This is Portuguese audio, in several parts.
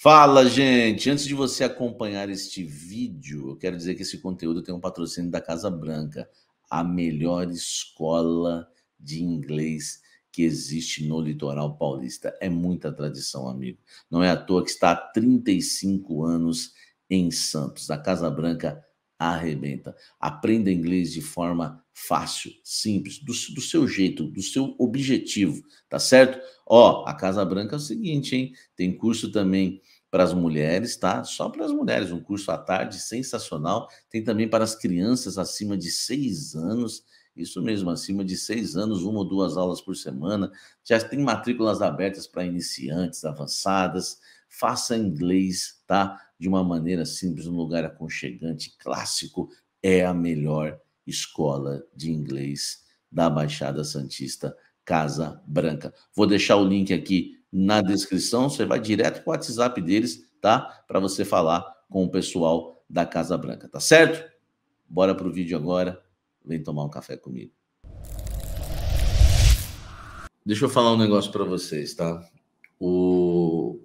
Fala, gente! Antes de você acompanhar este vídeo, eu quero dizer que esse conteúdo tem um patrocínio da Casa Branca, a melhor escola de inglês que existe no litoral paulista. É muita tradição, amigo. Não é à toa que está há 35 anos em Santos. A Casa Branca arrebenta. Aprenda inglês de forma fácil, simples, do, do, seu jeito, do seu objetivo, tá certo? Ó, a Casa Branca é o seguinte, hein? Tem curso também para as mulheres, tá? Só para as mulheres, um curso à tarde sensacional. Tem também para as crianças acima de seis anos. Isso mesmo, acima de seis anos, uma ou duas aulas por semana. Já tem matrículas abertas para iniciantes, avançadas. Faça inglês, tá? De uma maneira simples, um lugar aconchegante, clássico, é a melhor Escola de Inglês da Baixada Santista Casa Branca. Vou deixar o link aqui na descrição, você vai direto para o WhatsApp deles, tá? Para você falar com o pessoal da Casa Branca, tá certo? Bora pro vídeo agora. Vem tomar um café comigo. Deixa eu falar um negócio para vocês, tá? O...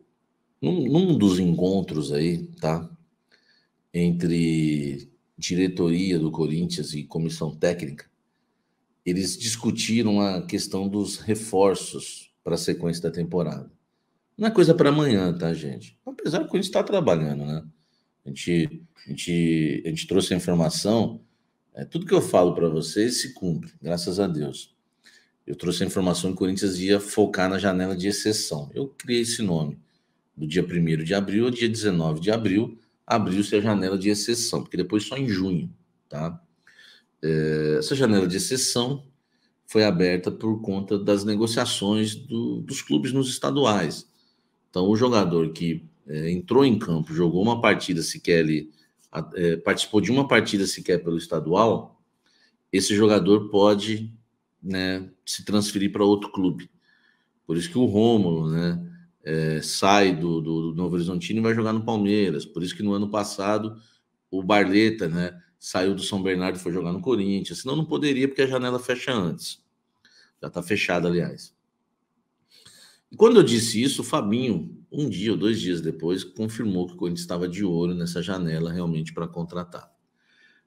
Num, num, dos encontros aí, tá? Entre diretoria do Corinthians e comissão técnica, eles discutiram a questão dos reforços para a sequência da temporada. Não é coisa para amanhã, tá, gente? Apesar que o Corinthians está trabalhando, né? A gente, a gente, a gente trouxe a informação. É, tudo que eu falo para vocês se cumpre, graças a Deus. Eu trouxe a informação que o Corinthians ia focar na janela de exceção. Eu criei esse nome do dia 1 de abril ao dia 19 de abril abriu-se a janela de exceção, porque depois só em junho, tá? É, essa janela de exceção foi aberta por conta das negociações do, dos clubes nos estaduais. Então, o jogador que é, entrou em campo, jogou uma partida sequer, ali, é, participou de uma partida sequer pelo estadual, esse jogador pode né, se transferir para outro clube. Por isso que o Rômulo, né? é, sai do, do, do, Novo Horizontino e vai jogar no Palmeiras. Por isso que no ano passado o Barleta né, saiu do São Bernardo e foi jogar no Corinthians. Senão não poderia, porque a janela fecha antes. Já está fechada, aliás. E quando eu disse isso, o Fabinho, um dia ou dois dias depois, confirmou que o Corinthians estava de olho nessa janela realmente para contratar.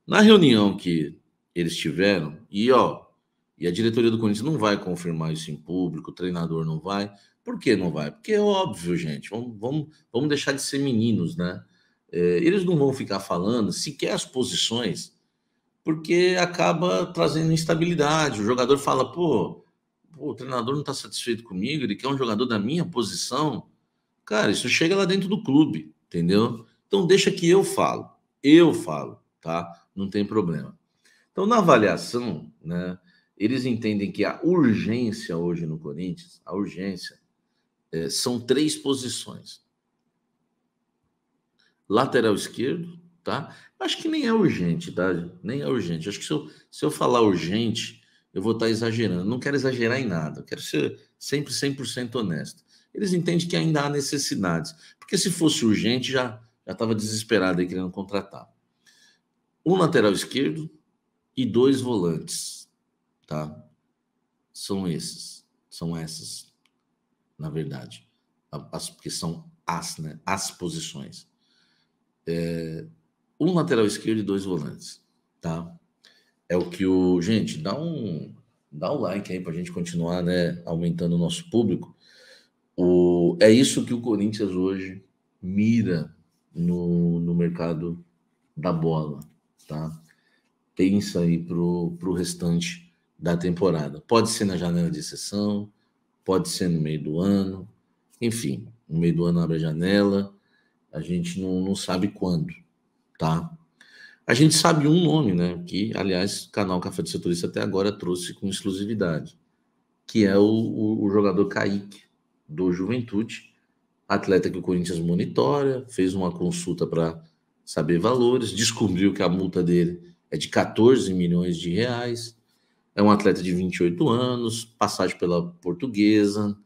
Na reunião que eles tiveram, e ó, e a diretoria do Corinthians não vai confirmar isso em público, o treinador não vai. Por que não vai? Porque é óbvio, gente. Vamos, vamos, vamos deixar de ser meninos, né? É, eles não vão ficar falando sequer as posições, porque acaba trazendo instabilidade. O jogador fala, pô, pô o treinador não está satisfeito comigo, ele quer um jogador da minha posição. Cara, isso chega lá dentro do clube, entendeu? Então deixa que eu falo. Eu falo, tá? Não tem problema. Então, na avaliação, né? eles entendem que a urgência hoje no Corinthians, a urgência, é, são três posições. Lateral esquerdo, tá? Acho que nem é urgente, tá? Nem é urgente. Acho que se eu, se eu falar urgente, eu vou estar exagerando. Não quero exagerar em nada. Eu quero ser sempre 100% honesto. Eles entendem que ainda há necessidades. Porque se fosse urgente, já já estava desesperado aí querendo contratar. Um lateral esquerdo e dois volantes tá? São esses, são essas, na verdade, as que são as, né? As posições. É, um lateral esquerdo e dois volantes, tá? É o que o gente dá um dá um like aí para gente continuar, né? Aumentando o nosso público. O é isso que o Corinthians hoje mira no, no mercado da bola, tá? Pensa aí pro pro restante da temporada. Pode ser na janela de sessão, pode ser no meio do ano, enfim, no meio do ano abre a janela, a gente não, não sabe quando, tá? A gente sabe um nome, né? Que, aliás, o canal Café do Setorista até agora trouxe com exclusividade, que é o, o, o jogador Kaique, do Juventude, atleta que o Corinthians monitora, fez uma consulta para saber valores, descobriu que a multa dele é de 14 milhões de reais, é um atleta de 28 anos, passagem pela Portuguesa,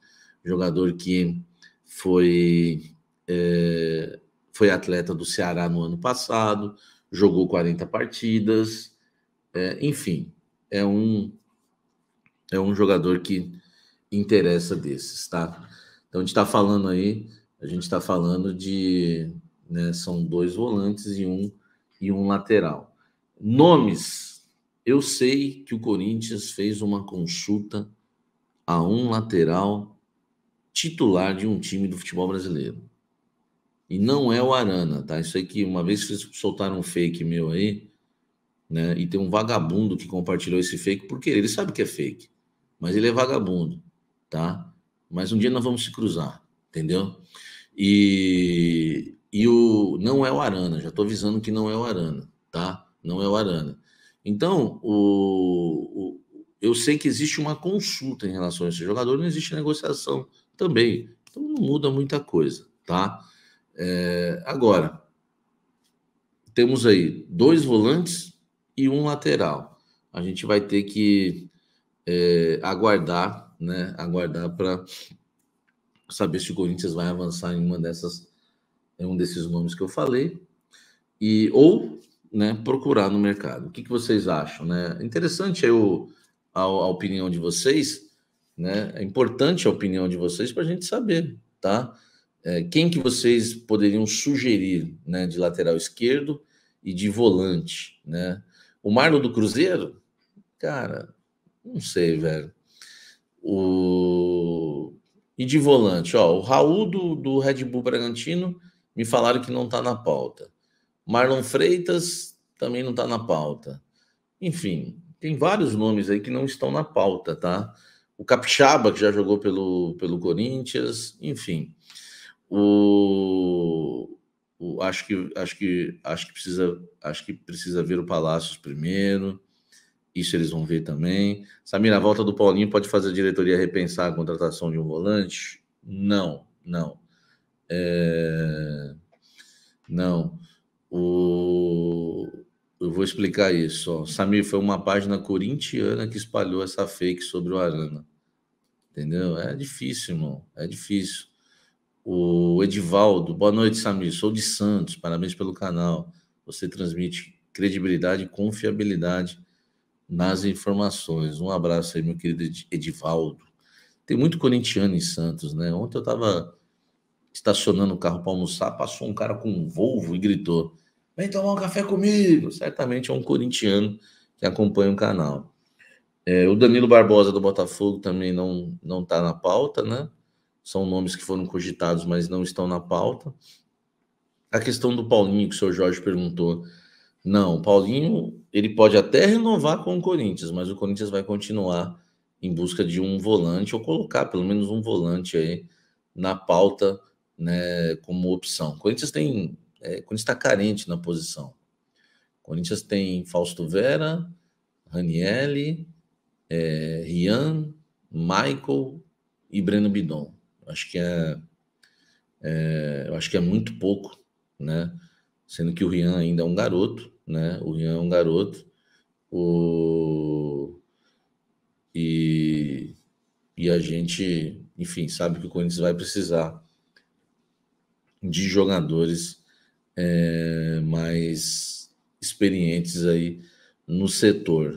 jogador que foi, é, foi atleta do Ceará no ano passado, jogou 40 partidas, é, enfim, é um, é um jogador que interessa desses, tá? Então a gente está falando aí, a gente está falando de, né, são dois volantes e um, e um lateral. Nomes eu sei que o Corinthians fez uma consulta a um lateral titular de um time do futebol brasileiro. E não é o Arana, tá? Isso aí que uma vez vocês soltaram um fake meu aí, né? E tem um vagabundo que compartilhou esse fake porque ele sabe que é fake, mas ele é vagabundo, tá? Mas um dia nós vamos se cruzar, entendeu? E, e o não é o Arana, já tô avisando que não é o Arana, tá? Não é o Arana. Então, o, o, eu sei que existe uma consulta em relação a esse jogador, não existe negociação também. Então, não muda muita coisa, tá? É, agora, temos aí dois volantes e um lateral. A gente vai ter que é, aguardar, né? Aguardar para saber se o Corinthians vai avançar em uma dessas, em um desses nomes que eu falei. E, ou né, procurar no mercado. O que, que vocês acham? Né? Interessante aí o, a, a opinião de vocês, né? É importante a opinião de vocês para a gente saber, tá? É, quem que vocês poderiam sugerir né, de lateral esquerdo e de volante, né? O Marlon do Cruzeiro? Cara, não sei, velho. O... E de volante, ó, o Raul do, do Red Bull Bragantino me falaram que não tá na pauta. Marlon Freitas também não está na pauta. Enfim, tem vários nomes aí que não estão na pauta, tá? O Capixaba, que já jogou pelo, pelo Corinthians, enfim. O, o, acho, que, acho, que, acho, que precisa, acho que precisa ver o Palácios primeiro. Isso eles vão ver também. Samir, a volta do Paulinho pode fazer a diretoria repensar a contratação de um volante? Não, não. É... Não vou explicar isso. Ó. Samir, foi uma página corintiana que espalhou essa fake sobre o Arana. Entendeu? É difícil, irmão. É difícil. O Edivaldo, boa noite, Samir. Sou de Santos, parabéns pelo canal. Você transmite credibilidade e confiabilidade nas informações. Um abraço aí, meu querido Edivaldo. Tem muito corintiano em Santos, né? Ontem eu estava estacionando o carro para almoçar, passou um cara com um Volvo e gritou: Vem tomar um café comigo. Certamente é um corintiano que acompanha o canal. É, o Danilo Barbosa do Botafogo também não não está na pauta, né? São nomes que foram cogitados, mas não estão na pauta. A questão do Paulinho que o senhor Jorge perguntou. Não, o Paulinho ele pode até renovar com o Corinthians, mas o Corinthians vai continuar em busca de um volante ou colocar pelo menos um volante aí na pauta, né, como opção. O Corinthians tem é, Corinthians está carente na posição. Corinthians tem Fausto Vera, Raniele, é, Rian, Michael e Breno Bidon. Acho que é, é, eu acho que é muito pouco, né? Sendo que o Rian ainda é um garoto, né? O Rian é um garoto. O... E, e a gente, enfim, sabe que o Corinthians vai precisar de jogadores é, mais experientes aí no setor.